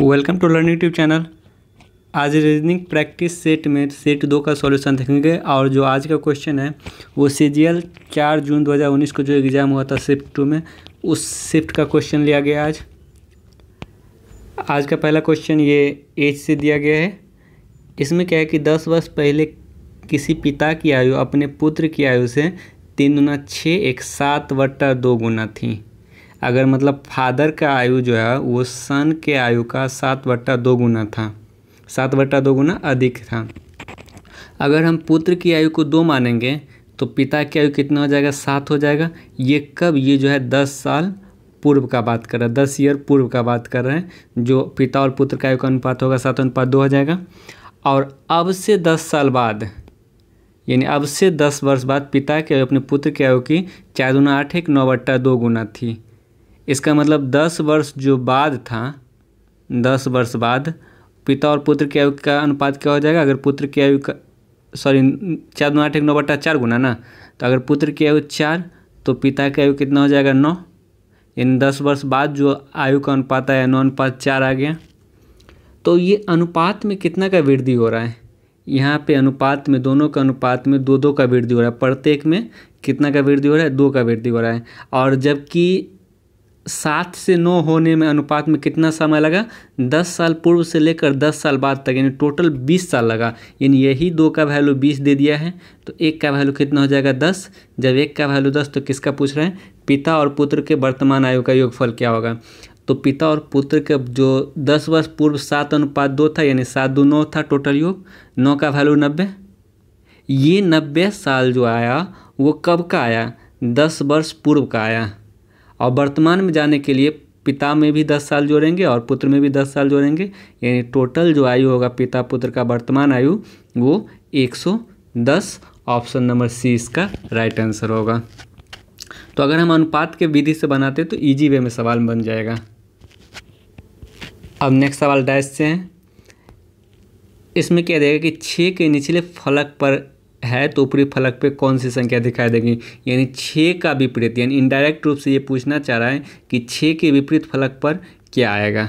Welcome to learning tube channel आज reasoning practice set में set दो का सॉल्यूशन देखेंगे और जो आज का क्वेश्चन है वो सी जी एल चार जून 2019 को जो एग्ज़ाम हुआ था शिफ्ट टू में उस शिफ्ट का क्वेश्चन लिया गया आज आज का पहला क्वेश्चन ये एज से दिया गया है इसमें क्या है कि दस वर्ष पहले किसी पिता की आयु अपने पुत्र की आयु से तीन गुना छः एक सात वट्टा दो गुना थी अगर मतलब फादर का आयु जो है वो सन के आयु का सात बट्टा दो गुना था सात बट्टा दो गुना अधिक था अगर हम पुत्र की आयु को दो मानेंगे तो पिता की आयु कितना हो जाएगा सात हो जाएगा ये कब ये जो है दस साल पूर्व का बात कर रहा है दस ईयर पूर्व का बात कर रहे हैं जो पिता और पुत्र का आयु का अनुपात होगा सात अनुपात दो हो जाएगा और अब से दस साल बाद यानी अब से दस वर्ष बाद पिता की आयु अपने पुत्र की आयु की चार गुना आठ एक नौ बट्टा दो गुना थी इसका मतलब दस वर्ष जो बाद था दस वर्ष बाद पिता और पुत्र की आयु का अनुपात क्या हो जाएगा अगर पुत्र की आयु का सॉरी चार दो आठ एक नौ बट्टा चार गुना ना तो अगर पुत्र की आयु चार तो पिता की आयु कितना हो जाएगा नौ इन दस वर्ष बाद जो आयु का अनुपात आया नौ अनुपात चार आ गया तो ये अनुपात में कितना का वृद्धि हो रहा है यहाँ पे अनुपात में दोनों का अनुपात में दो दो का वृद्धि हो रहा है प्रत्येक में कितना का वृद्धि हो रहा है दो का वृद्धि हो रहा है और जबकि सात से नौ होने में अनुपात में कितना समय लगा दस साल पूर्व से लेकर दस साल बाद तक यानी टोटल बीस साल लगा यानी यही दो का वैल्यू बीस दे दिया है तो एक का वैल्यू कितना हो जाएगा दस जब एक का वैल्यू दस तो किसका पूछ रहे हैं पिता और पुत्र के वर्तमान आयु का योगफल क्या होगा तो पिता और पुत्र के जो दस वर्ष पूर्व सात अनुपात दो था यानी सात दो नौ था टोटल योग नौ का वैल्यू नब्बे ये नब्बे साल जो आया वो कब का आया दस वर्ष पूर्व का आया और वर्तमान में जाने के लिए पिता में भी दस साल जोड़ेंगे और पुत्र में भी दस साल जोड़ेंगे यानी टोटल जो आयु होगा पिता पुत्र का वर्तमान आयु वो एक सौ दस ऑप्शन नंबर सी इसका राइट आंसर होगा तो अगर हम अनुपात के विधि से बनाते तो इजी वे में सवाल बन जाएगा अब नेक्स्ट सवाल डैश से है इसमें क्या देगा कि छः के निचले फलक पर है तो ऊपरी फलक पे कौन सी संख्या दिखाई देगी यानी छः का विपरीत यानी इनडायरेक्ट रूप से ये पूछना चाह रहा है कि छः के विपरीत फलक पर क्या आएगा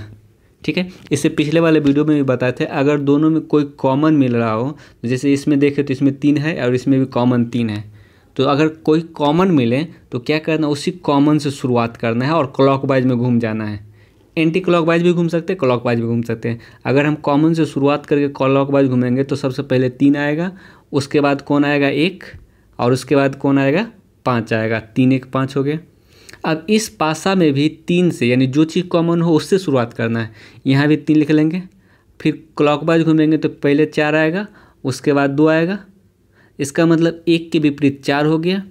ठीक है इससे पिछले वाले वीडियो में भी बताए थे अगर दोनों में कोई कॉमन मिल रहा हो जैसे इसमें देखे तो इसमें तीन है और इसमें भी कॉमन तीन है तो अगर कोई कॉमन मिले तो क्या करना उसी कॉमन से शुरुआत करना है और क्लॉकवाइज में घूम जाना है एंटी क्लॉकवाइज भी घूम सकते हैं क्लॉकवाइज भी घूम सकते हैं अगर हम कॉमन से शुरुआत करके क्लॉकवाइज घूमेंगे तो सबसे पहले तीन आएगा उसके बाद कौन आएगा एक और उसके बाद कौन आएगा पाँच आएगा तीन एक पाँच हो गया अब इस पासा में भी तीन से यानी जो चीज़ कॉमन हो उससे शुरुआत करना है यहाँ भी तीन लिख लेंगे फिर क्लॉकवाइज घूमेंगे तो पहले चार आएगा उसके बाद दो आएगा इसका मतलब एक के विपरीत चार हो गया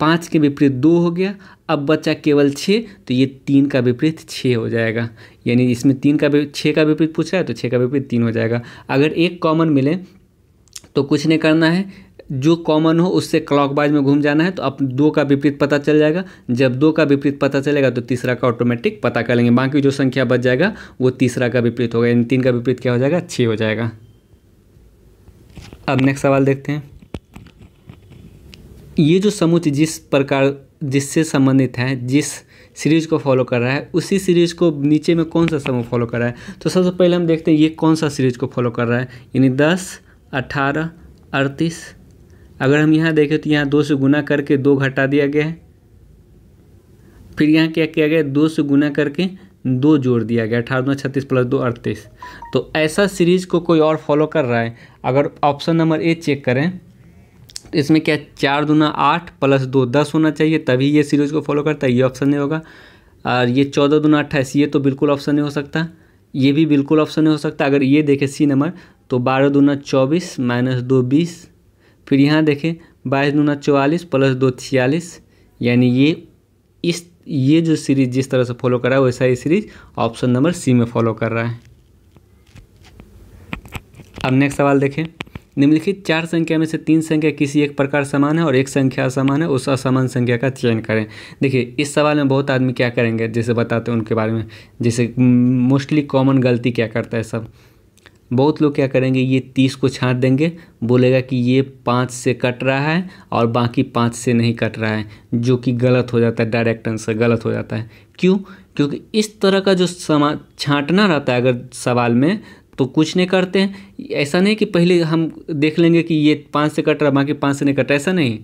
पाँच के विपरीत दो हो गया अब बचा केवल छः तो ये तीन का विपरीत छः हो जाएगा यानी इसमें तीन का छः का विपरीत पूछ रहा है तो छः का विपरीत तीन हो जाएगा अगर एक कॉमन मिले तो कुछ नहीं करना है जो कॉमन हो उससे क्लॉकवाइज में घूम जाना है तो अब दो का विपरीत पता चल जाएगा जब दो का विपरीत पता चलेगा तो तीसरा का ऑटोमेटिक पता कर लेंगे बाकी जो संख्या बच जाएगा वो तीसरा का विपरीत होगा यानी तीन का विपरीत क्या हो जाएगा छः हो जाएगा अब नेक्स्ट सवाल देखते हैं ये जो समुच जिस प्रकार जिससे संबंधित है जिस सीरीज़ को फॉलो कर रहा है उसी सीरीज़ को नीचे में कौन सा समूह फॉलो कर रहा है तो सबसे पहले हम देखते हैं ये कौन सा सीरीज़ को फॉलो कर रहा है यानी दस अट्ठारह अड़तीस अगर हम यहाँ देखें तो यहाँ दो से गुना करके दो घटा दिया गया है फिर यहाँ क्या किया गया दो से गुना करके दो जोड़ दिया गया अठारह दो छत्तीस प्लस दो अड़तीस तो ऐसा सीरीज को कोई और फॉलो कर रहा है अगर ऑप्शन नंबर ए चेक करें तो इसमें क्या चार दुना आठ प्लस दो दस होना चाहिए तभी ये सीरीज को फॉलो करता है ये ऑप्शन नहीं होगा और ये चौदह दुना अट्ठाईस ये तो बिल्कुल ऑप्शन नहीं हो सकता ये भी बिल्कुल ऑप्शन नहीं हो सकता अगर ये देखें सी नंबर तो बारह दूना चौबीस माइनस दो बीस फिर यहाँ देखें बाईस दूना चौवालीस प्लस दो छियालीस यानी ये इस ये जो सीरीज जिस तरह से फॉलो कर रहा है वैसा ये सीरीज ऑप्शन नंबर सी में फॉलो कर रहा है अब नेक्स्ट सवाल देखें निम्नलिखित चार संख्या में से तीन संख्या किसी एक प्रकार समान है और एक संख्या असमान है उस असमान संख्या का चयन करें देखिए इस सवाल में बहुत आदमी क्या करेंगे जैसे बताते हैं उनके बारे में जैसे मोस्टली कॉमन गलती क्या करता है सब बहुत लोग क्या करेंगे ये तीस को छाँट देंगे बोलेगा कि ये पाँच से कट रहा है और बाकी पाँच से नहीं कट रहा है जो कि गलत हो जाता है डायरेक्ट आंसर गलत हो जाता है क्यों क्योंकि इस तरह का जो समा छाँटना रहता है अगर सवाल में तो कुछ नहीं करते हैं ऐसा नहीं कि पहले हम देख लेंगे कि ये पाँच से कट रहा है बाकी पाँच से नहीं कट रहा ऐसा नहीं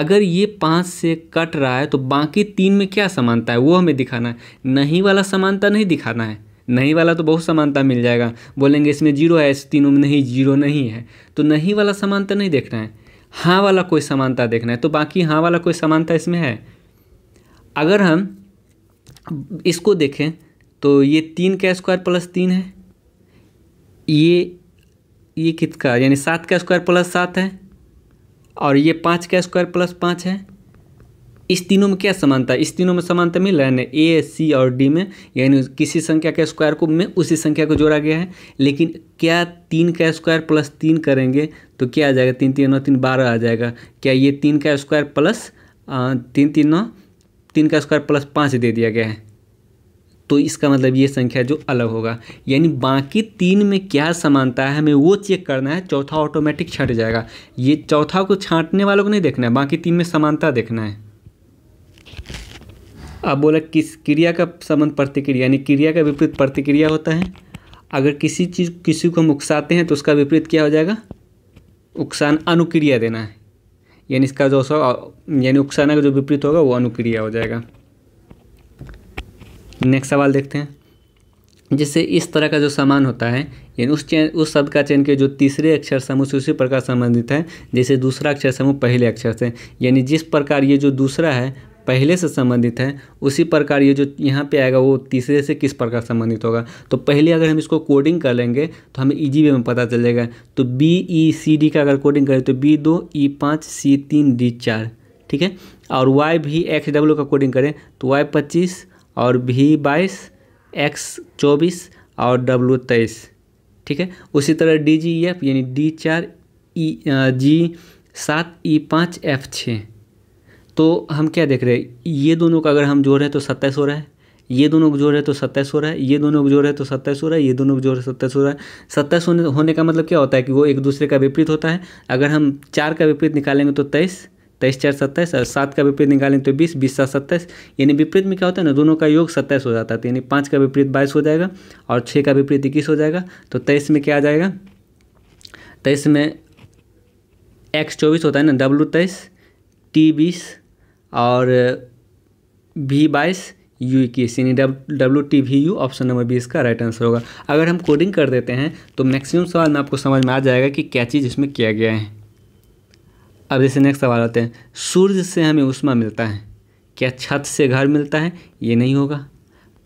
अगर ये पाँच से कट रहा है तो बाकी तीन में क्या समानता है वो हमें दिखाना है नहीं वाला समानता नहीं दिखाना है नहीं वाला तो बहुत समानता मिल जाएगा बोलेंगे इसमें जीरो है इस तीनों में नहीं जीरो नहीं है तो नहीं वाला समानता नहीं देखना है हाँ वाला कोई समानता देखना है तो बाकी हाँ वाला कोई समानता इसमें है अगर हम इसको देखें तो ये तीन का स्क्वायर प्लस तीन है ये ये कित का यानी सात का स्क्वायर प्लस सात है और ये पाँच का स्क्वायर प्लस पाँच है इस तीनों में क्या समानता इस तीनों में समानता मिल रहा है ना ए सी और डी में यानी किसी संख्या के स्क्वायर को में उसी संख्या को जोड़ा गया है लेकिन क्या तीन का स्क्वायर प्लस तीन करेंगे तो क्या आ जाएगा तीन तीन नौ तीन बारह आ जाएगा क्या ये तीन का स्क्वायर प्लस तीन तीन नौ तीन का स्क्वायर प्लस पाँच दे दिया गया है तो इसका मतलब ये संख्या जो अलग होगा यानी बाकी तीन में क्या समानता है हमें वो चेक करना है चौथा ऑटोमेटिक छट जाएगा ये चौथा को छांटने वालों को नहीं देखना है बाकी तीन में समानता देखना है अब बोला किस क्रिया का संबंध प्रतिक्रिया यानी क्रिया का विपरीत प्रतिक्रिया होता है अगर किसी चीज़ किसी को हम उकसाते हैं तो उसका विपरीत क्या हो जाएगा उकसान अनुक्रिया देना है यानी इसका जो यानी उकसाना का जो विपरीत होगा वो अनुक्रिया हो जाएगा नेक्स्ट सवाल देखते हैं जिससे इस तरह का जो समान होता है यानी उस चैन उस शब्द का चयन के जो तीसरे अक्षर समूह से उसी प्रकार संबंधित है जैसे दूसरा अक्षर समूह पहले अक्षर से यानी जिस प्रकार ये जो दूसरा है पहले से संबंधित है उसी प्रकार ये जो यहाँ पे आएगा वो तीसरे से किस प्रकार संबंधित होगा तो पहले अगर हम इसको कोडिंग कर लेंगे तो हमें ई में पता चलेगा तो बी ई सी डी का अगर कोडिंग करें तो बी दो ई e पाँच सी तीन डी चार ठीक है और वाई भी एक्स डब्ल्यू का कोडिंग करें तो वाई पच्चीस और भी बाईस एक्स चौबीस और डब्ल्यू तेईस ठीक है उसी तरह डी जी एफ यानी डी चार ई e, जी सात ई e पाँच एफ छः तो हम क्या देख रहे हैं ये दोनों का अगर हम जोड़ रहे हैं तो सत्ताईस हो रहा है ये दोनों को जोड़ रहे तो सत्ताईस हो रहा है ये दोनों को जोड़ रहे तो सत्ताईस हो रहा है ये दोनों को जोड़ रहे तो सत्ताईस हो रहा है सत्ताईस होने होने का मतलब क्या होता है कि वो एक दूसरे का विपरीत होता है अगर हम चार का विपरीत निकालेंगे तो तेईस तेईस चार सत्ताईस और सात का विपरीत निकालेंगे तो बीस बीस सात सत्ताईस यानी विपरीत में क्या होता है ना दोनों का योग सत्ताईस हो जाता है तो यानी पाँच का विपरीत बाईस हो जाएगा और छः का विपरीत इक्कीस हो जाएगा तो तेईस में क्या आ जाएगा तेईस में एक्स चौबीस होता है ना डब्लू तेईस टी बीस और वी बाइस यू इक्कीस यानी W T V U option number B इसका राइट आंसर होगा अगर हम कोडिंग कर देते हैं तो मैक्सिमम सवाल में आपको समझ में आ जाएगा कि क्या चीज़ इसमें किया गया है अब जैसे नेक्स्ट सवाल आते हैं सूर्य से हमें उष्मा मिलता है क्या छत से घर मिलता है ये नहीं होगा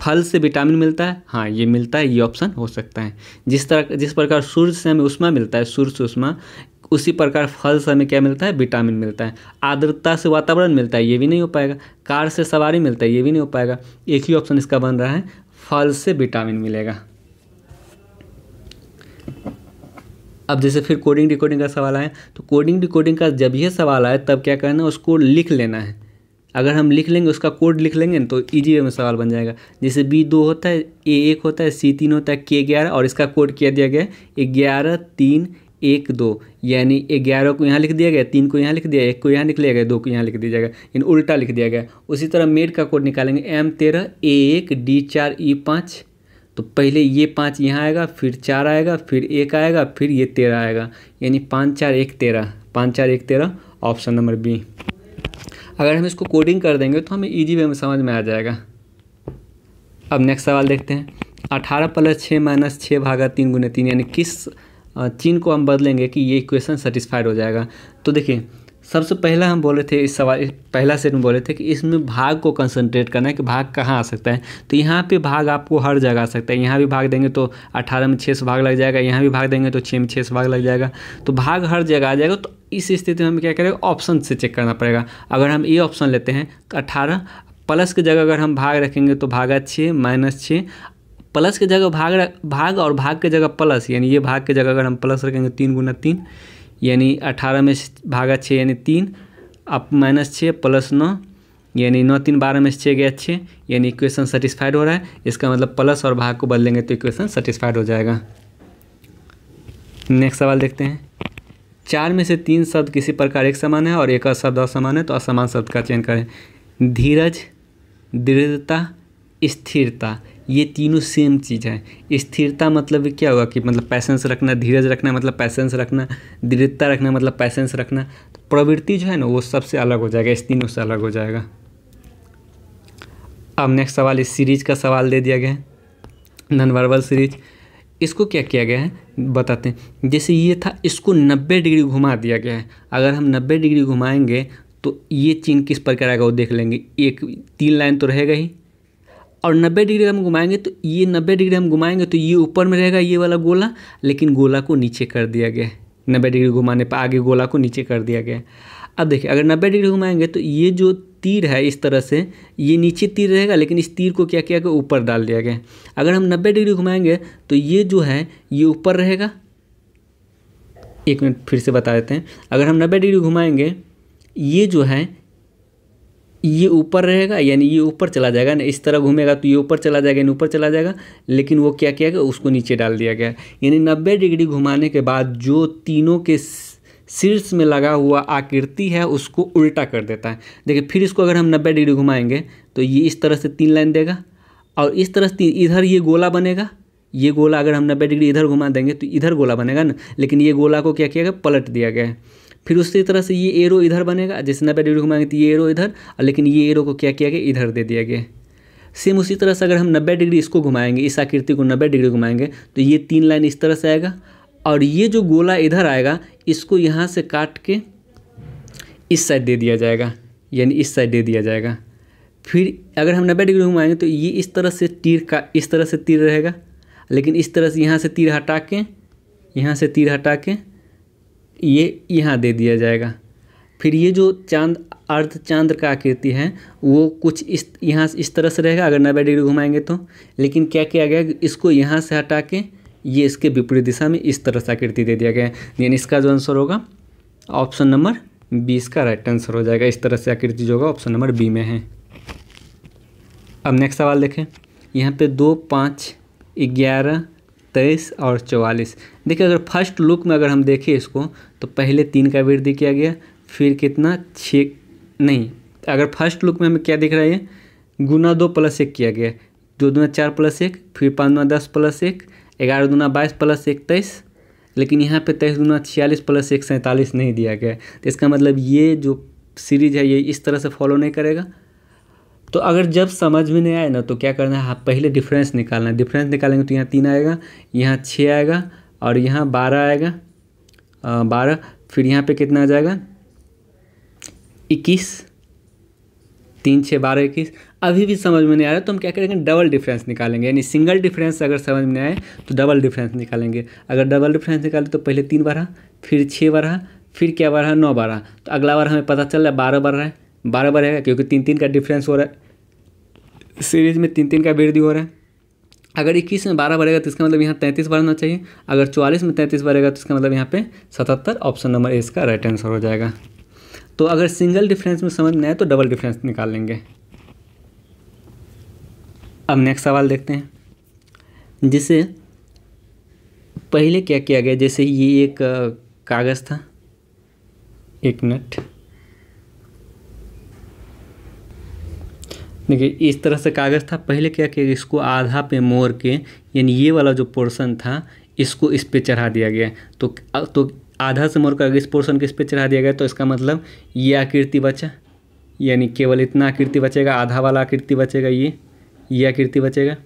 फल से विटामिन मिलता है हाँ ये मिलता है ये ऑप्शन हो सकता है जिस तरह जिस प्रकार सूर्य से हमें उष्मा मिलता है सूर्य से उष्मा उसी प्रकार फल से हमें क्या मिलता है विटामिन मिलता है आर्द्रता से वातावरण मिलता है ये भी नहीं हो पाएगा कार से सवारी मिलता है ये भी नहीं हो पाएगा एक ही ऑप्शन इसका बन रहा है फल से विटामिन मिलेगा अब जैसे फिर कोडिंग डिकोडिंग का सवाल आए तो कोडिंग डिकोडिंग का जब यह सवाल आए तब क्या करना है उसको लिख लेना है अगर हम लिख लेंगे उसका कोड लिख लेंगे तो ईजी वे में सवाल बन जाएगा जैसे बी दो होता है ए एक होता है सी तीन होता है के ग्यारह और इसका कोड क्या दिया गया है ग्यारह तीन एक दो यानी ग्यारह को यहाँ लिख दिया गया तीन को यहाँ लिख दिया एक को यहाँ लिख लिया गया दो को यहाँ लिख दिया जाएगा इन उल्टा लिख दिया गया उसी तरह मेड का कोड निकालेंगे एम तेरह ए एक डी चार ई पाँच तो पहले ये पाँच यहाँ आएगा फिर चार आएगा फिर एक आएगा फिर ये तेरह आएगा यानी पाँच चार एक तेरह पाँच चार एक तेरह ऑप्शन नंबर बी अगर हम इसको कोडिंग कर देंगे तो हमें ईजी वे में समझ में आ जाएगा अब नेक्स्ट सवाल देखते हैं अठारह प्लस छः माइनस छः भागा तीन गुना तीन यानी किस चिन्ह को हम बदलेंगे कि ये इक्वेशन सेटिस्फाइड हो जाएगा तो देखिए सबसे पहला हम बोले थे इस सवाल पहला सेट में बोले थे कि इसमें भाग को कंसंट्रेट करना है कि भाग कहाँ आ सकता है तो यहाँ पे भाग आपको हर जगह आ सकता है यहाँ भी भाग देंगे तो अठारह में छः से भाग लग जाएगा यहाँ भी भाग देंगे तो छः में छः से भाग लग जाएगा तो भाग हर जगह आ जाएगा तो इस स्थिति में हमें क्या करेगा ऑप्शन से चेक करना पड़ेगा अगर हम ये ऑप्शन लेते हैं तो अट्ठारह प्लस की जगह अगर हम भाग रखेंगे तो भागा छः माइनस छः प्लस के जगह भाग भाग और भाग के जगह प्लस यानी ये भाग के जगह अगर हम प्लस रखेंगे तीन गुना तीन यानी अठारह में भागा छः यानी तीन अब माइनस छः प्लस नौ यानी नौ तीन बारह में छः गया छः यानी इक्वेशन सेटिस्फाइड हो रहा है इसका मतलब प्लस और भाग को बदलेंगे तो इक्वेशन सेटिस्फाइड हो जाएगा नेक्स्ट सवाल देखते हैं चार में से तीन शब्द किसी प्रकार एक समान है और एक शब्द असमान है तो असमान शब्द का चयन करें धीरज दृढ़ता स्थिरता ये तीनों सेम चीज़ है स्थिरता मतलब क्या होगा कि मतलब पैसेंस रखना धीरज रखना मतलब पैसेंस रखना दृढ़ता रखना मतलब पैसेंस रखना तो प्रवृत्ति जो है ना वो सबसे अलग हो जाएगा इस तीनों से अलग हो जाएगा अब नेक्स्ट सवाल इस सीरीज का सवाल दे दिया गया है नॉन वर्बल सीरीज इसको क्या किया गया है बताते हैं जैसे ये था इसको 90 डिग्री घुमा दिया गया है अगर हम 90 डिग्री घुमाएंगे तो ये चीन किस प्रकार आएगा वो देख लेंगे एक तीन लाइन तो रहेगा ही और 90 डिग्री हम घुमाएंगे तो ये 90 डिग्री हम घुमाएंगे तो ये ऊपर में रहेगा ये वाला गोला लेकिन गोला को नीचे कर दिया गया है नब्बे डिग्री घुमाने पर आगे गोला को नीचे कर दिया गया अब देखिए अगर नब्बे डिग्री घुमाएंगे तो ये जो तीर है इस तरह से ये नीचे तीर रहेगा लेकिन इस तीर को क्या किया गया ऊपर डाल दिया गया अगर हम नब्बे डिग्री घुमाएंगे तो ये जो है ये ऊपर रहेगा एक मिनट फिर से बता देते हैं अगर हम नब्बे डिग्री घुमाएंगे ये जो है ये ऊपर रहेगा यानी ये ऊपर चला जाएगा ना इस तरह घूमेगा तो ये ऊपर चला जाएगा यानी ऊपर चला जाएगा लेकिन वो क्या किया गया उसको नीचे डाल दिया गया यानी नब्बे डिग्री घुमाने के बाद जो तीनों के शीर्ष में लगा हुआ आकृति है उसको उल्टा कर देता है देखिए फिर इसको अगर हम नब्बे डिग्री घुमाएंगे तो ये इस तरह से तीन लाइन देगा और इस तरह से इधर ये गोला बनेगा ये गोला अगर हम नब्बे डिग्री इधर घुमा देंगे तो इधर गोला बनेगा ना लेकिन ये गोला को क्या किया गया पलट दिया गया है फिर उसी तरह से ये एरो इधर बनेगा जैसे नब्बे डिग्री घुमाएंगे तो ये एरो इधर लेकिन ये एरो को क्या किया गया इधर दे दिया गया सेम उसी तरह से अगर हम नब्बे डिग्री इसको घुमाएंगे इस आकृति को नब्बे डिग्री घुमाएंगे तो ये तीन लाइन इस तरह से आएगा और ये जो गोला इधर आएगा इसको यहाँ से काट के इस साइड दे दिया जाएगा यानी इस साइड दे दिया जाएगा फिर अगर हम नब्बे डिग्री घुमाएंगे तो ये इस तरह से तीर का इस तरह से तीर रहेगा लेकिन इस तरह से यहाँ से तीर हटा के यहाँ से तीर हटा के ये यहाँ दे दिया जाएगा फिर ये जो चांद अर्ध चांद्र का आकृति है वो कुछ इस यहाँ इस तरह से रहेगा अगर नब्बे डिग्री घुमाएंगे तो लेकिन क्या किया गया इसको यहाँ से हटा के ये इसके विपरीत दिशा में इस तरह से आकृति दे दिया गया है यानी इसका जो आंसर होगा ऑप्शन नंबर बी इसका राइट आंसर हो जाएगा इस तरह से आकृति जो होगा ऑप्शन नंबर बी में है अब नेक्स्ट सवाल देखें यहाँ पे दो पाँच ग्यारह तेईस और चौवालीस देखिए अगर फर्स्ट लुक में अगर हम देखें इसको तो पहले तीन का वृद्धि किया गया फिर कितना छः नहीं अगर फर्स्ट लुक में हमें क्या दिख रहा है गुना दो प्लस एक किया गया दो दुना चार प्लस एक फिर पाँच दुना दस प्लस एक ग्यारह दुना बाईस प्लस एक तेईस लेकिन यहाँ पे तेईस दुना छियालीस प्लस एक सैंतालीस नहीं दिया गया तो इसका मतलब ये जो सीरीज है ये इस तरह से फॉलो नहीं करेगा तो अगर जब समझ में नहीं आए ना तो क्या करना है आप हाँ, पहले डिफरेंस निकालना है डिफरेंस निकालेंगे तो यहाँ तीन आएगा यहाँ छः आएगा और यहाँ बारह आएगा बारह फिर यहाँ पे कितना आ जाएगा इक्कीस तीन छः बारह इक्कीस अभी भी समझ में नहीं आ रहा तो हम क्या करेंगे डबल डिफरेंस निकालेंगे यानी सिंगल डिफरेंस अगर समझ में आए तो डबल डिफरेंस निकालेंगे अगर डबल डिफरेंस निकाले तो पहले तीन बारह फिर छः बारह फिर क्या बारह नौ बारह तो अगला बार हमें पता चल रहा है बारह बढ़ रहा है बारह बढ़ेगा क्योंकि तीन तीन का डिफरेंस हो रहा है सीरीज में तीन तीन का वृद्धि हो रहा है अगर इक्कीस में बारह बढ़ेगा तो इसका मतलब यहाँ तैंतीस बढ़ना चाहिए अगर चौवालीस में तैंतीस बढ़ेगा तो इसका मतलब यहाँ पे सतहत्तर ऑप्शन नंबर ए इसका राइट आंसर हो जाएगा तो अगर सिंगल डिफरेंस में समझ में आए तो डबल डिफरेंस निकाल लेंगे अब नेक्स्ट सवाल देखते हैं जिसे पहले क्या किया गया जैसे ये एक कागज़ था एक मिनट देखिए इस तरह से कागज़ था पहले क्या किया इसको आधा पे मोड़ के यानी ये वाला जो पोर्शन था इसको इस पे चढ़ा दिया गया तो तो आधा से मोड़ कर इस पोर्शन के इस पे चढ़ा दिया गया तो इसका मतलब ये आकृति बचा यानी केवल इतना आकृति बचेगा आधा वाला आकृति बचेगा ये ये आकृति बचेगा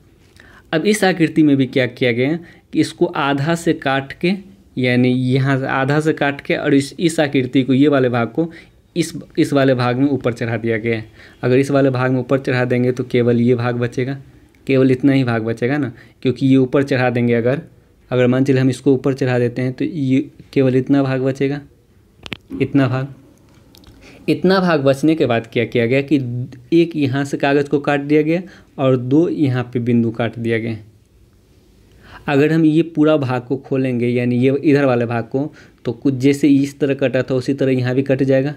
अब इस आकृति में भी क्या किया गया कि इसको आधा से काट के यानी यहाँ आधा से काट के और इस इस आकृति को ये वाले भाग को इस इस वाले भाग में ऊपर चढ़ा दिया गया है अगर इस वाले भाग में ऊपर चढ़ा देंगे तो केवल ये भाग बचेगा केवल इतना ही भाग बचेगा ना क्योंकि ये ऊपर चढ़ा देंगे अगर अगर मान चलिए हम इसको ऊपर चढ़ा देते हैं तो ये केवल इतना भाग बचेगा इतना भाग इतना भाग बचने के बाद क्या किया गया कि एक यहाँ से कागज़ को काट दिया गया और दो यहाँ पे बिंदु काट दिया गया अगर हम ये पूरा भाग को खोलेंगे यानी ये इधर वाले भाग को तो कुछ जैसे इस तरह कटा था उसी तरह यहाँ भी कट जाएगा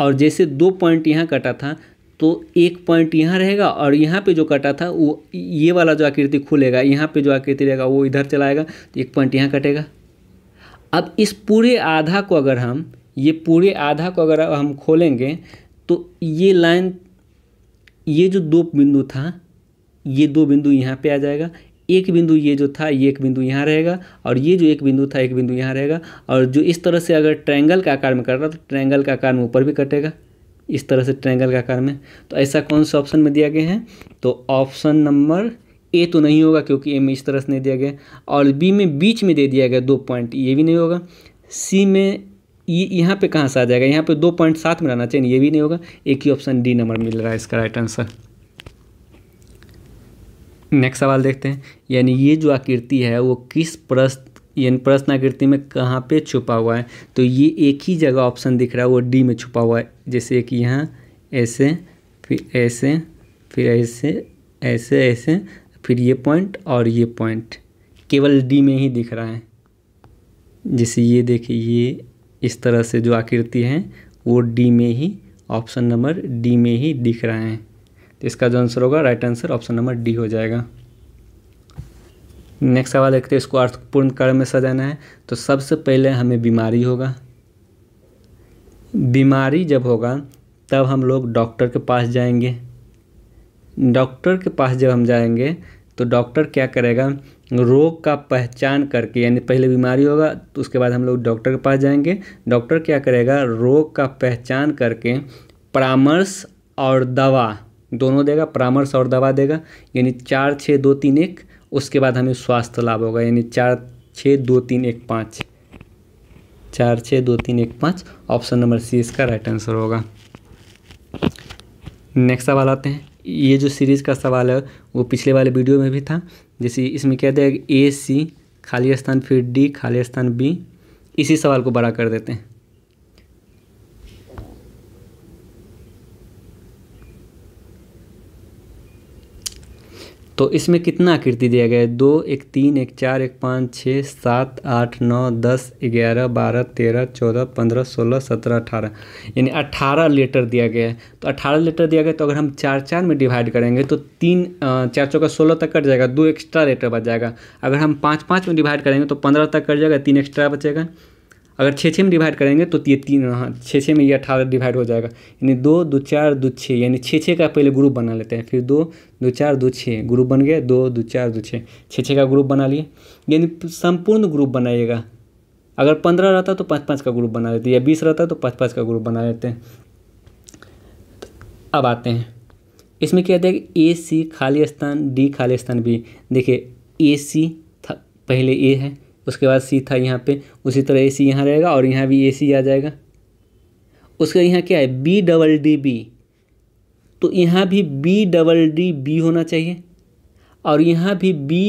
और जैसे दो पॉइंट यहाँ कटा था तो एक पॉइंट यहाँ रहेगा और यहाँ पे जो कटा था वो ये वाला जो आकृति खुलेगा यहाँ पे जो आकृति रहेगा वो इधर चलाएगा तो एक पॉइंट यहाँ कटेगा अब इस पूरे आधा को अगर हम ये पूरे आधा को अगर हम खोलेंगे तो ये लाइन ये जो दो बिंदु था ये दो बिंदु यहाँ पे आ जाएगा एक बिंदु ये जो था ये एक बिंदु यहाँ रहेगा और ये जो एक बिंदु था एक बिंदु यहाँ रहेगा और जो इस तरह से अगर ट्रायंगल का आकार में कट रहा तो ट्रायंगल का आकार में ऊपर भी कटेगा इस तरह से ट्रायंगल का आकार में तो ऐसा कौन सा ऑप्शन में दिया गया है तो ऑप्शन नंबर ए तो नहीं होगा क्योंकि ए में इस तरह से नहीं दिया गया और बी में बीच में दे दिया गया दो पॉइंट ये भी नहीं होगा सी में ये यहाँ पे कहाँ से आ जाएगा यहाँ पे दो पॉइंट सात में रहना चाहिए ये भी नहीं होगा एक ही ऑप्शन डी नंबर मिल रहा है इसका राइट आंसर नेक्स्ट सवाल देखते हैं यानी ये जो आकृति है वो किस प्रस्त यानी प्रश्न आकृति में कहाँ पे छुपा हुआ है तो ये एक ही जगह ऑप्शन दिख रहा है वो डी में छुपा हुआ है जैसे कि यहाँ ऐसे फिर ऐसे फिर ऐसे ऐसे ऐसे फिर ये पॉइंट और ये पॉइंट केवल डी में ही दिख रहा है जैसे ये देखिए ये इस तरह से जो आकृति है वो डी में ही ऑप्शन नंबर डी में ही दिख रहा है तो इसका जो आंसर होगा right answer option number D हो जाएगा नेक्स्ट सवाल देखते हैं इसको अर्थपूर्ण कर्म में सजाना है तो सबसे पहले हमें बीमारी होगा बीमारी जब होगा तब हम लोग डॉक्टर के पास जाएंगे डॉक्टर के पास जब हम जाएंगे तो डॉक्टर क्या करेगा रोग का पहचान करके यानी पहले बीमारी होगा तो उसके बाद हम लोग डॉक्टर के पास जाएंगे डॉक्टर क्या करेगा रोग का पहचान करके परामर्श और दवा दोनों देगा परामर्श और दवा देगा यानी चार छः दो तीन एक उसके बाद हमें स्वास्थ्य लाभ होगा यानी चार छः दो तीन एक पाँच चार छः दो तीन एक पाँच ऑप्शन नंबर सी इसका राइट आंसर होगा नेक्स्ट सवाल आते हैं ये जो सीरीज़ का सवाल है वो पिछले वाले वीडियो में भी था जैसे इसमें क्या हैं ए सी खाली स्थान फिर डी खाली स्थान बी इसी सवाल को बड़ा कर देते हैं तो इसमें कितना आकृति दिया गया है दो एक तीन एक चार एक पाँच छः सात आठ नौ दस ग्यारह बारह तेरह चौदह पंद्रह सोलह सत्रह अठारह यानी अठारह लेटर दिया गया है तो अठारह लेटर दिया गया तो अगर हम चार चार में डिवाइड करेंगे तो तीन चार चौका सोलह तक कट जाएगा दो एक्स्ट्रा लेटर बच जाएगा अगर हम पाँच पाँच में डिवाइड करेंगे तो पंद्रह तक कट जाएगा तीन एक्स्ट्रा बचेगा अगर छः छः में डिवाइड करेंगे तो ये तीन हाँ छः छः में ये अठारह डिवाइड हो जाएगा यानी दो दो चार दो छः यानी छः छः का पहले ग्रुप बना लेते हैं फिर दो दो चार दो छः ग्रुप बन गया दो दो चार दो छः छः छः का ग्रुप बना लिए यानी संपूर्ण ग्रुप बनाइएगा अगर पंद्रह रहता तो पाँच पाँच का ग्रुप बना लेते या बीस रहता तो पाँच पाँच का ग्रुप बना लेते हैं अब आते हैं इसमें क्या जाएगा ए सी खाली स्थान डी खाली स्थान बी देखिए ए सी पहले ए है उसके बाद सी था यहाँ पे उसी तरह ए सी यहाँ रहेगा और यहाँ भी ए सी आ जाएगा उसके यहाँ क्या है बी डबल डी बी तो यहाँ भी बी डबल डी बी होना चाहिए और यहाँ भी बी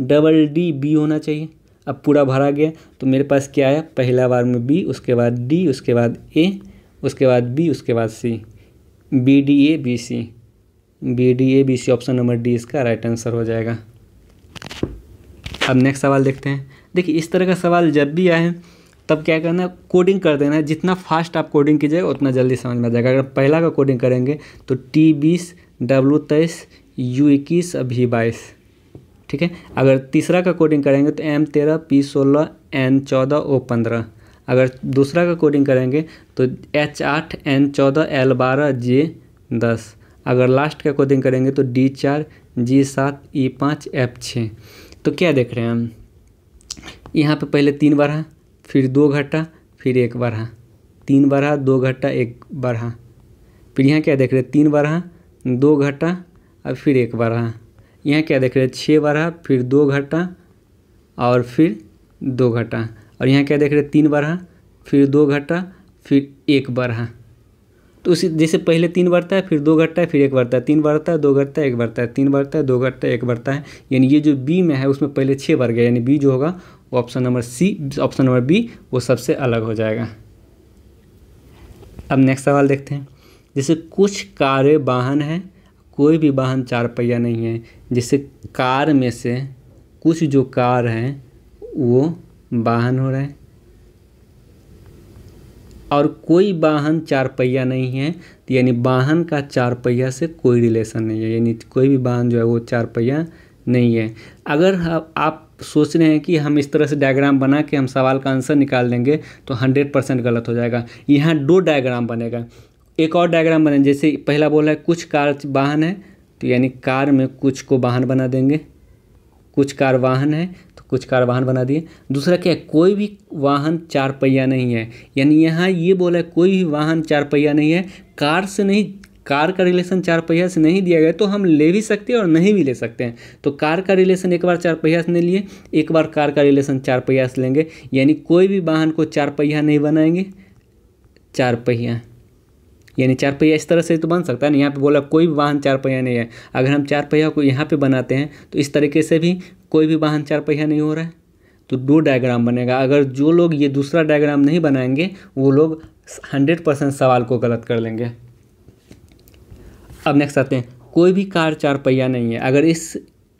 डबल डी बी होना चाहिए अब पूरा भरा गया तो मेरे पास क्या आया पहला बार में बी उसके बाद डी उसके बाद ए उसके बाद बी उसके बाद C B D A B C B D A B C option number D इसका राइट आंसर हो जाएगा अब नेक्स्ट सवाल देखते हैं देखिए इस तरह का सवाल जब भी आए तब क्या करना है कोडिंग कर देना है जितना फास्ट आप कोडिंग कीजिएगा उतना जल्दी समझ में आ जाएगा अगर पहला का कोडिंग करेंगे तो टी बीस डब्लू तेईस यू इक्कीस अभी बाईस ठीक है अगर तीसरा का कोडिंग करेंगे तो एम तेरह पी सोलह एन चौदह ओ पंद्रह अगर दूसरा का कोडिंग करेंगे तो एच आठ एन चौदह एल बारह जे दस अगर लास्ट का कोडिंग करेंगे तो डी चार जी सात ई e पाँच एफ छः तो क्या देख रहे हैं हम यहाँ पे पहले तीन बढ़ा हाँ, फिर दो घटा फिर एक बढ़ा हाँ। तीन बढ़ा हाँ, दो घटा एक बढ़ा फिर यहाँ क्या देख रहे तीन बढ़ा दो घटा और फिर एक बढ़ा यहाँ क्या देख रहे छः बढ़ा फिर दो घटा और फिर दो घटा और यहाँ क्या देख रहे तीन बढ़ा फिर दो घटा फिर एक बढ़ा तो उसी जैसे पहले तीन बढ़ता है फिर दो घटता है फिर एक बढ़ता है तीन बढ़ता है दो घटता है एक बढ़ता है तीन बढ़ता है दो घटता है एक बढ़ता है यानी ये जो बी में है उसमें पहले छः बढ़ गया यानी बी जो होगा वो option number C option number B वो सबसे अलग हो जाएगा अब नेक्स्ट सवाल देखते हैं जैसे कुछ कारें वाहन हैं कोई भी वाहन चार पहिया नहीं है जैसे कार में से कुछ जो कार हैं वो वाहन हो रहे हैं और कोई वाहन चार पहिया नहीं है यानी वाहन का चार पहिया से कोई रिलेशन नहीं है यानी कोई भी वाहन जो है वो चार पहिया नहीं है अगर आप सोच रहे हैं कि हम इस तरह से डायग्राम बना के हम सवाल का आंसर निकाल देंगे तो हंड्रेड परसेंट गलत हो जाएगा यहाँ दो डायग्राम बनेगा एक और डायग्राम बने जैसे पहला बोला है कुछ कार वाहन है तो यानी कार में कुछ को वाहन बना देंगे कुछ कार वाहन है तो कुछ कार वाहन बना दिए दूसरा क्या है कोई भी वाहन चार पहिया नहीं है यानी यहाँ ये बोला है कोई भी वाहन चार पहिया नहीं है कार से नहीं कार का रिलेशन चार पहिया से नहीं दिया गया तो हम ले भी सकते हैं और नहीं भी ले सकते हैं तो कार का रिलेशन एक बार चार पहिया से नहीं लिए एक बार कार का रिलेशन चार पहिया से लेंगे यानी कोई भी वाहन को चार पहिया नहीं बनाएंगे चार पहिया यानी चार पहिया इस तरह से तो बन सकता है ना यहाँ पे बोला कोई भी वाहन चार पहिया नहीं है अगर हम चार पहिया को यहाँ पे बनाते हैं तो इस तरीके से भी कोई भी वाहन चार पहिया नहीं हो रहा है तो दो डायग्राम बनेगा अगर जो लोग ये दूसरा डायग्राम नहीं बनाएंगे वो लोग हंड्रेड परसेंट सवाल को गलत कर लेंगे अब नेक्स्ट आते हैं कोई भी कार चार पहिया नहीं है अगर इस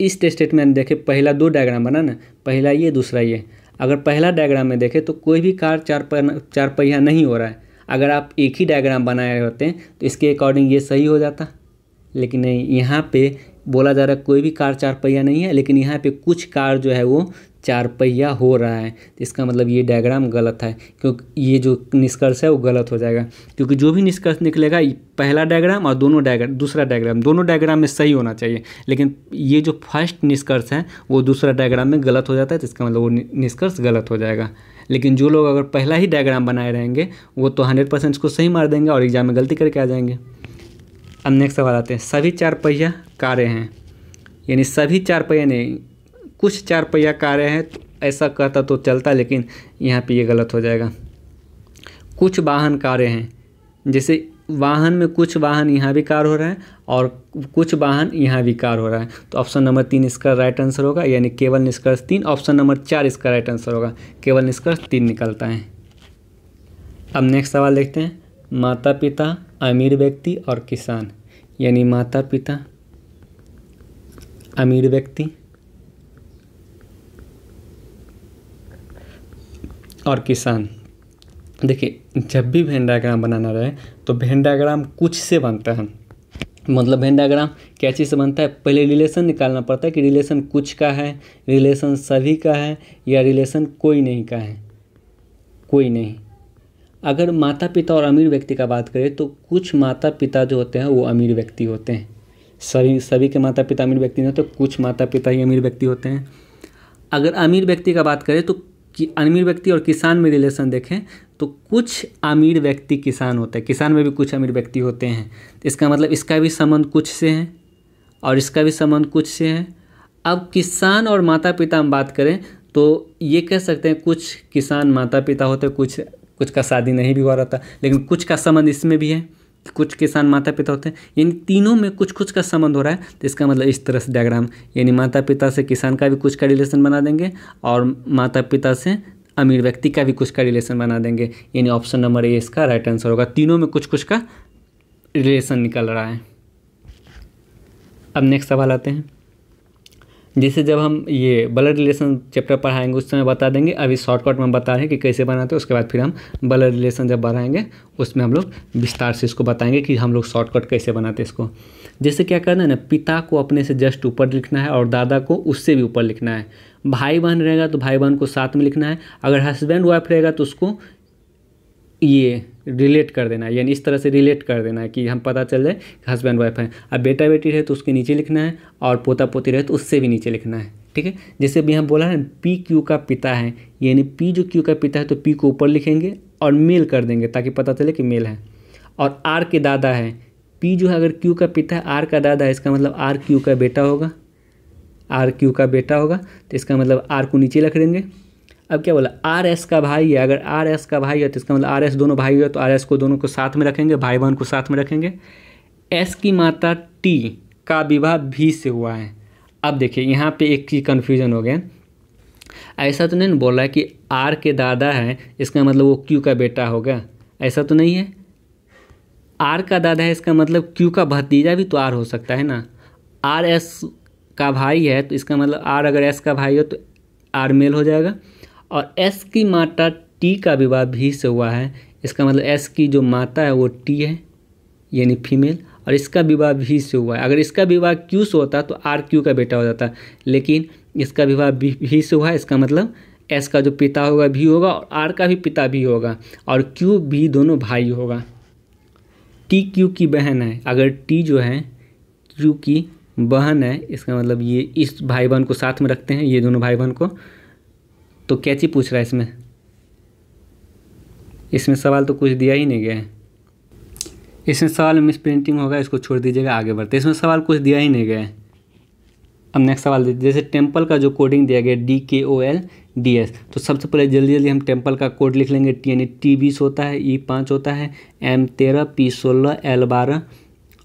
इस टेस्ट में देखें पहला दो डायग्राम बना ना पहला ये दूसरा ये अगर पहला डायग्राम में देखें तो कोई भी कार चार चार पहिया नहीं हो रहा है अगर आप एक ही डायग्राम बनाए होते हैं तो इसके अकॉर्डिंग ये सही हो जाता लेकिन नहीं यहाँ पे बोला जा रहा है कोई भी कार चार पहिया नहीं है लेकिन यहाँ पे कुछ कार जो है वो चार पहिया हो रहा है तो इसका मतलब ये डायग्राम गलत है क्योंकि ये जो निष्कर्ष है वो गलत हो जाएगा क्योंकि जो भी निष्कर्ष निकलेगा पहला डायग्राम और दोनों डायग्राम दूसरा डायग्राम दोनों डायग्राम में सही होना चाहिए लेकिन ये जो फर्स्ट निष्कर्ष है वो दूसरा डायग्राम में गलत हो जाता है तो इसका मतलब वो निष्कर्ष गलत हो जाएगा लेकिन जो लोग अगर पहला ही डायग्राम बनाए रहेंगे वो तो हंड्रेड परसेंट उसको सही मार देंगे और एग्जाम में गलती करके आ जाएंगे अब नेक्स्ट सवाल आते हैं सभी चार पहिया कारें हैं यानी सभी चार पहिया नहीं कुछ चार पहिया कारें हैं तो ऐसा कहता तो चलता लेकिन यहाँ पे ये गलत हो जाएगा कुछ वाहन कारें हैं जैसे वाहन में कुछ वाहन यहाँ भी कार हो रहा है और कुछ वाहन यहाँ भी कार हो रहा है तो ऑप्शन नंबर तीन इसका राइट आंसर होगा यानी केवल निष्कर्ष तीन ऑप्शन नंबर चार इसका राइट आंसर होगा केवल निष्कर्ष तीन निकलता है अब नेक्स्ट सवाल देखते हैं माता पिता अमीर व्यक्ति और किसान यानी माता पिता अमीर व्यक्ति और किसान देखिए जब भी भेंडाग्राम बनाना रहे तो भेंडाग्राम कुछ से बनता है मतलब भेंडाग्राम क्या चीज़ से बनता है पहले रिलेशन निकालना पड़ता है कि रिलेशन कुछ का है रिलेशन सभी का है या रिलेशन कोई नहीं का है कोई नहीं अगर माता पिता और अमीर व्यक्ति का बात करें तो कुछ माता पिता जो होते हैं वो अमीर व्यक्ति होते हैं सभी सभी के माता पिता अमीर व्यक्ति नहीं होते कुछ माता पिता ही अमीर व्यक्ति होते हैं अगर अमीर व्यक्ति का बात करें तो कि अमीर व्यक्ति और किसान में रिलेशन देखें तो कुछ अमीर व्यक्ति किसान होता है किसान में भी कुछ अमीर व्यक्ति होते हैं इसका मतलब इसका भी संबंध कुछ से है और इसका भी संबंध कुछ से है अब किसान और माता पिता हम बात करें तो ये कह सकते हैं कुछ किसान माता पिता होते हैं कुछ कुछ का शादी नहीं भी हुआ रहता लेकिन कुछ का संबंध इसमें भी है कुछ किसान माता पिता होते हैं यानी तीनों में कुछ कुछ का संबंध हो रहा है तो इसका मतलब इस तरह से डायग्राम यानी माता पिता से किसान का भी कुछ का रिलेशन बना देंगे और माता पिता से अमीर व्यक्ति का भी कुछ का रिलेशन बना देंगे यानी ऑप्शन नंबर ए इसका राइट आंसर होगा तीनों में कुछ कुछ का रिलेशन निकल रहा है अब नेक्स्ट सवाल आते हैं जैसे जब हम ये ब्लड रिलेशन चैप्टर पढ़ाएंगे उस समय बता देंगे अभी शॉर्टकट में बता रहे हैं कि कैसे बनाते हैं उसके बाद फिर हम ब्लड रिलेशन जब बढ़ाएंगे उसमें हम लोग विस्तार से इसको बताएंगे कि हम लोग शॉर्टकट कैसे बनाते हैं इसको जैसे क्या करना है ना पिता को अपने से जस्ट ऊपर लिखना है और दादा को उससे भी ऊपर लिखना है भाई बहन रहेगा तो भाई बहन को साथ में लिखना है अगर हस्बैंड वाइफ रहेगा तो उसको ये रिलेट कर देना है यानी इस तरह से रिलेट कर देना है कि हम पता चल जाए कि हस्बैंड वाइफ हैं अब बेटा बेटी रहे तो उसके नीचे लिखना है और पोता पोती रहे तो उससे भी नीचे लिखना है ठीक है जैसे भी हम बोला है पी क्यू का पिता है यानी पी जो क्यू का पिता है तो पी को ऊपर लिखेंगे और मेल कर देंगे ताकि पता चले कि मेल है और आर के दादा है पी जो है अगर क्यू का पिता है आर का दादा है इसका मतलब आर क्यू का बेटा होगा आर क्यू का बेटा होगा तो इसका मतलब आर को नीचे रख देंगे अब क्या बोला आर एस का भाई है अगर आर एस का भाई है तो इसका मतलब आर एस दोनों भाई है तो आर एस को दोनों को साथ में रखेंगे भाई बहन को साथ में रखेंगे एस की माता टी का विवाह भी से हुआ है अब देखिए यहाँ पे एक चीज़ कन्फ्यूजन हो गया ऐसा तो नहीं बोल रहा है कि आर के दादा है इसका मतलब वो क्यू का बेटा होगा ऐसा तो नहीं है आर का दादा है इसका मतलब क्यू का भतीजा भी तो आर हो सकता है ना आर एस का भाई है तो इसका मतलब आर अगर एस का भाई हो तो आर मेल हो जाएगा और एस की माता टी का विवाह भी से हुआ है इसका मतलब एस की जो माता है वो टी है यानी फीमेल और इसका विवाह भी से हुआ है अगर इसका विवाह क्यू से होता तो आर क्यू का बेटा हो जाता लेकिन इसका विवाह भी से हुआ है इसका मतलब एस का जो पिता होगा भी होगा और आर का भी पिता भी होगा और क्यू भी दोनों भाई होगा टी क्यू की बहन है अगर टी जो है क्यू की बहन है इसका मतलब ये इस भाई बहन को साथ में रखते हैं ये दोनों भाई बहन को तो कैची पूछ रहा है इसमें इसमें सवाल तो कुछ दिया ही नहीं गया है इसमें सवाल मिस प्रिंटिंग होगा इसको छोड़ दीजिएगा आगे बढ़ते इसमें सवाल कुछ दिया ही नहीं गया है अब नेक्स्ट सवाल देखिए जैसे टेम्पल का जो कोडिंग दिया गया डी के ओ एल डी एस तो सबसे पहले जल्दी जल्दी हम टेम्पल का कोड लिख लेंगे टी यानी टी बीस होता है ई e पाँच होता है एम तेरह पी सोलह एल बारह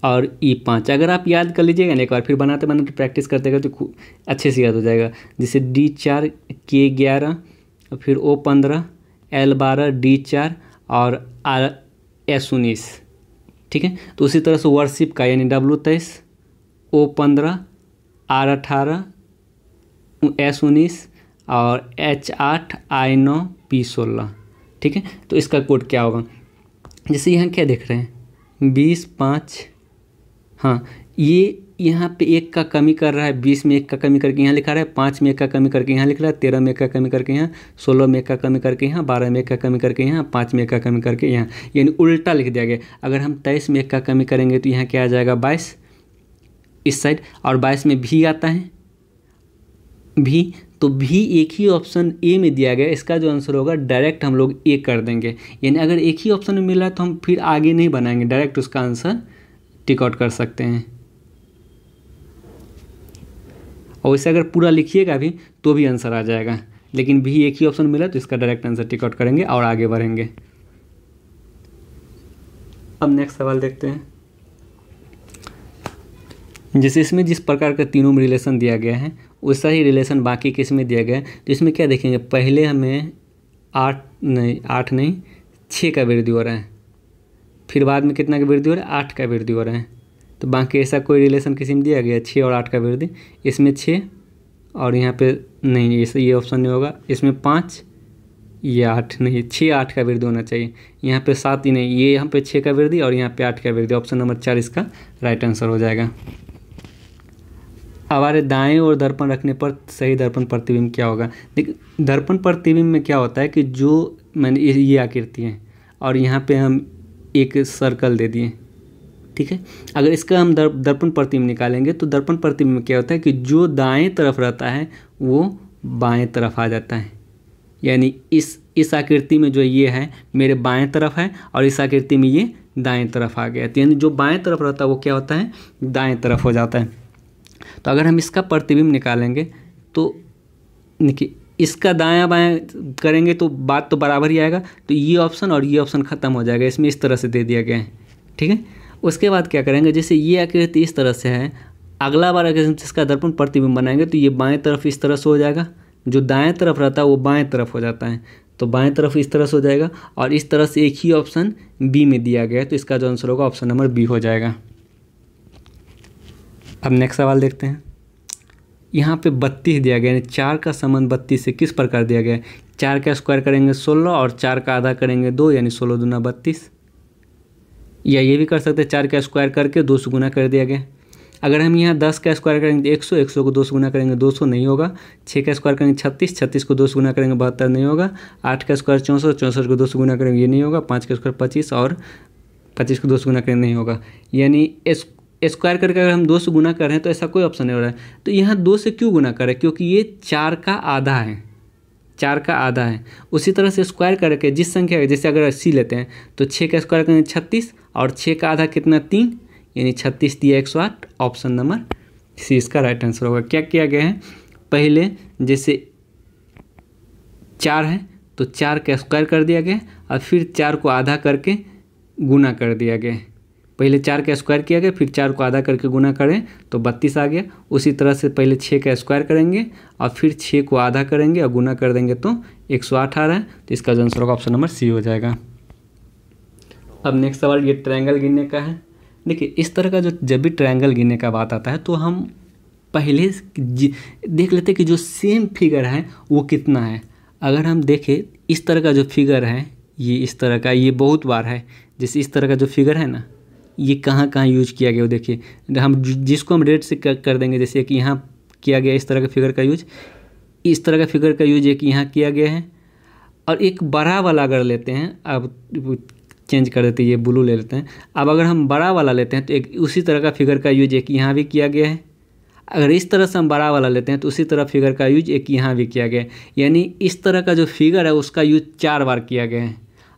और ई e पाँच अगर आप याद कर लीजिएगा ना एक बार फिर बनाते बनाते प्रैक्टिस करते करते तो अच्छे से याद हो जाएगा जैसे डी चार के ग्यारह फिर ओ पंद्रह एल बारह डी चार और आर एस उन्नीस ठीक है तो उसी तरह से वर्शिप का यानी डब्लू तेईस ओ पंद्रह आर अठारह एस उन्नीस और एच आठ आई नौ पी सोलह ठीक है तो इसका कोड क्या होगा जैसे यहाँ क्या देख रहे हैं बीस पाँच हाँ ये यहाँ पे एक का कमी कर रहा है बीस में एक का कमी करके यहाँ लिखा रहा है पाँच में एक का कमी करके यहाँ लिख रहा है तेरह में एक का कमी करके यहाँ सोलह में एक का कमी करके यहाँ बारह में एक का कमी करके यहाँ पाँच में एक का कमी करके यहाँ यानी उल्टा लिख दिया गया अगर हम तेईस में एक का कमी करेंगे तो यहाँ क्या आ जाएगा बाईस इस साइड और बाईस में भी आता है भी तो भी एक ही ऑप्शन ए में दिया गया इसका जो आंसर होगा डायरेक्ट हम लोग ए कर देंगे यानी अगर एक ही ऑप्शन में मिला तो हम फिर आगे नहीं बनाएंगे डायरेक्ट उसका आंसर टिक आउट कर सकते हैं और इसे अगर पूरा लिखिएगा भी तो भी आंसर आ जाएगा लेकिन भी एक ही ऑप्शन मिला तो इसका डायरेक्ट आंसर टिक आउट करेंगे और आगे बढ़ेंगे अब नेक्स्ट सवाल देखते हैं जैसे इसमें जिस प्रकार का तीनों में रिलेशन दिया गया है वैसा ही रिलेशन बाकी किस में दिया गया है तो इसमें क्या देखेंगे पहले हमें आठ नहीं आठ नहीं छः का वृद्धि हो रहा है फिर बाद में कितना का वृद्धि हो रहा है आठ का वृद्धि हो रहा है तो बाकी ऐसा कोई रिलेशन किसी में दिया गया छः और आठ का वृद्धि इसमें छः और यहाँ पे नहीं इस ये ऑप्शन नहीं होगा इसमें पाँच ये आठ नहीं छः आठ का वृद्धि होना चाहिए यहाँ पे सात ही नहीं ये यहाँ पे छः का वृद्धि और यहाँ पे आठ का वृद्धि ऑप्शन नंबर चार इसका राइट आंसर हो जाएगा हमारे दाएँ और दर्पण रखने पर सही दर्पण प्रतिबिंब क्या होगा देखिए दर्पण प्रतिबिंब में क्या होता है कि जो मैंने ये आकृति है और यहाँ पर हम एक सर्कल दे दिए ठीक है अगर इसका हम दर, दर्पण प्रतिबिंब निकालेंगे तो दर्पण प्रतिबिंब क्या होता है कि जो दाएं तरफ रहता है वो बाएं तरफ आ जाता है यानी इस इस आकृति में जो ये है मेरे बाएं तरफ है और इस आकृति में ये दाएं तरफ आ गया तो यानी जो बाएं तरफ रहता है वो क्या होता है दाएं तरफ हो जाता है तो अगर हम इसका प्रतिबिंब निकालेंगे तो देखिए इसका दायां बायां करेंगे तो बात तो बराबर ही आएगा तो ये ऑप्शन और ये ऑप्शन ख़त्म हो जाएगा इसमें इस तरह से दे दिया गया है ठीक है उसके बाद क्या करेंगे जैसे ये आकृति इस तरह से है अगला बार अगर जिसका दर्पण प्रतिबिंब बनाएंगे तो ये बाएं तरफ इस तरह से हो जाएगा जो दाएं तरफ रहता है वो बाएं तरफ हो जाता है तो बाएं तरफ इस तरह से हो जाएगा और इस तरह से एक ही ऑप्शन बी में दिया गया है तो इसका जो आंसर होगा ऑप्शन नंबर बी हो जाएगा अब नेक्स्ट सवाल देखते हैं यहाँ पे बत्तीस दिया गया है चार का संबंध बत्तीस से किस प्रकार दिया गया है चार का स्क्वायर करेंगे सोलह और चार का आधा करेंगे दो यानी सोलह दुना बत्तीस या ये भी कर सकते हैं चार का स्क्वायर करके दो सौ गुना कर दिया गया अगर हम यहाँ दस का स्क्वायर करेंगे तो एक सौ एक सौ को दो सौ गुना करेंगे दो सौ नहीं होगा छः का स्क्वायर करेंगे छत्तीस छत्तीस को दो सौ गुना करेंगे बहत्तर नहीं होगा आठ का स्क्वायर चौंसठ चौंसठ को दो सौ गुना करेंगे ये नहीं होगा पाँच का स्क्वायर पच्चीस और पच्चीस को दो सौ गुना करेंगे नहीं होगा यानी स्क्वायर करके अगर हम दो से गुना कर रहे हैं तो ऐसा कोई ऑप्शन नहीं हो रहा है तो यहाँ दो से क्यों गुना करें क्योंकि ये चार का आधा है चार का आधा है उसी तरह से स्क्वायर करके जिस संख्या जैसे अगर अस्सी लेते हैं तो छः का स्क्वायर करेंगे छत्तीस और छः का आधा कितना तीन यानी छत्तीस दिया एक सौ आठ ऑप्शन नंबर सी इसका राइट आंसर होगा क्या किया गया है पहले जैसे चार है तो चार का स्क्वायर कर दिया गया और फिर चार को आधा करके गुना कर दिया गया पहले चार का स्क्वायर किया गया फिर चार को आधा करके गुना करें तो बत्तीस आ गया उसी तरह से पहले छः का स्क्वायर करेंगे और फिर छः को आधा करेंगे और गुना कर देंगे तो एक सौ आठ आ रहा है तो इसका आंसर होगा ऑप्शन नंबर सी हो जाएगा अब नेक्स्ट सवाल ये ट्रायंगल गिनने का है देखिए इस तरह का जो जब भी ट्रायंगल गिनने का बात आता है तो हम पहले देख लेते कि जो सेम फिगर है वो कितना है अगर हम देखें इस तरह का जो फिगर है ये इस तरह का ये बहुत बार है जैसे इस तरह का जो फिगर है ना ये कहाँ कहाँ यूज किया गया वो देखिए हम जिसको हम रेड से कर देंगे जैसे कि यहाँ किया गया इस तरह का फिगर का यूज इस तरह का फिगर का यूज एक यहाँ किया गया है और एक बड़ा वाला अगर लेते हैं अब चेंज कर देते हैं ये ब्लू ले लेते हैं अब अगर हम बड़ा वाला लेते हैं तो एक उसी तरह का फिगर का यूज एक यहाँ भी किया गया है अगर इस तरह से हम बड़ा वाला लेते हैं तो उसी तरह फिगर का यूज एक यहाँ भी किया गया है यानी इस तरह का जो फिगर है उसका यूज चार बार किया गया है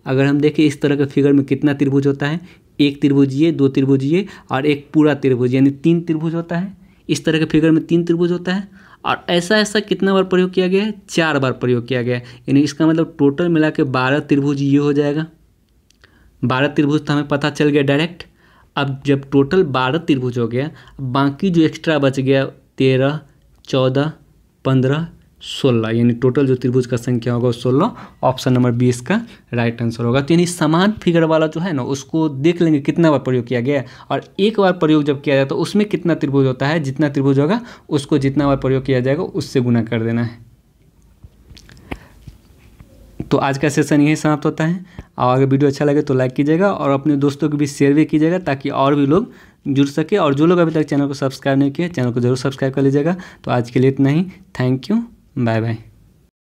अगर हम देखें इस तरह के फिगर में कितना त्रिभुज होता है एक त्रिभुजीय दो त्रिभुजीय और एक पूरा त्रिभुज यानी तीन त्रिभुज होता है इस तरह के फिगर में तीन त्रिभुज होता है और ऐसा ऐसा कितना बार प्रयोग किया गया है चार बार प्रयोग किया गया है यानी इसका मतलब टोटल मिला के बारह त्रिभुज ये हो जाएगा बारह त्रिभुज तो हमें पता चल गया डायरेक्ट अब जब टोटल बारह त्रिभुज हो गया बाकी जो एक्स्ट्रा बच गया तेरह चौदह पंद्रह सोलह यानी टोटल जो त्रिभुज का संख्या होगा वो सोलह ऑप्शन नंबर बी इसका राइट आंसर होगा तो यानी समान फिगर वाला जो है ना उसको देख लेंगे कितना बार प्रयोग किया गया और एक बार प्रयोग जब किया जाए तो उसमें कितना त्रिभुज होता है जितना त्रिभुज होगा उसको जितना बार प्रयोग किया जाएगा उससे गुना कर देना है तो आज का सेशन यही समाप्त होता है और अगर वीडियो अच्छा लगे तो लाइक कीजिएगा और अपने दोस्तों के बीच शेयर भी कीजिएगा ताकि और भी लोग जुड़ सके और जो लोग अभी तक चैनल को सब्सक्राइब नहीं किए चैनल को जरूर सब्सक्राइब कर लीजिएगा तो आज के लिए इतना ही थैंक यू बाय बाय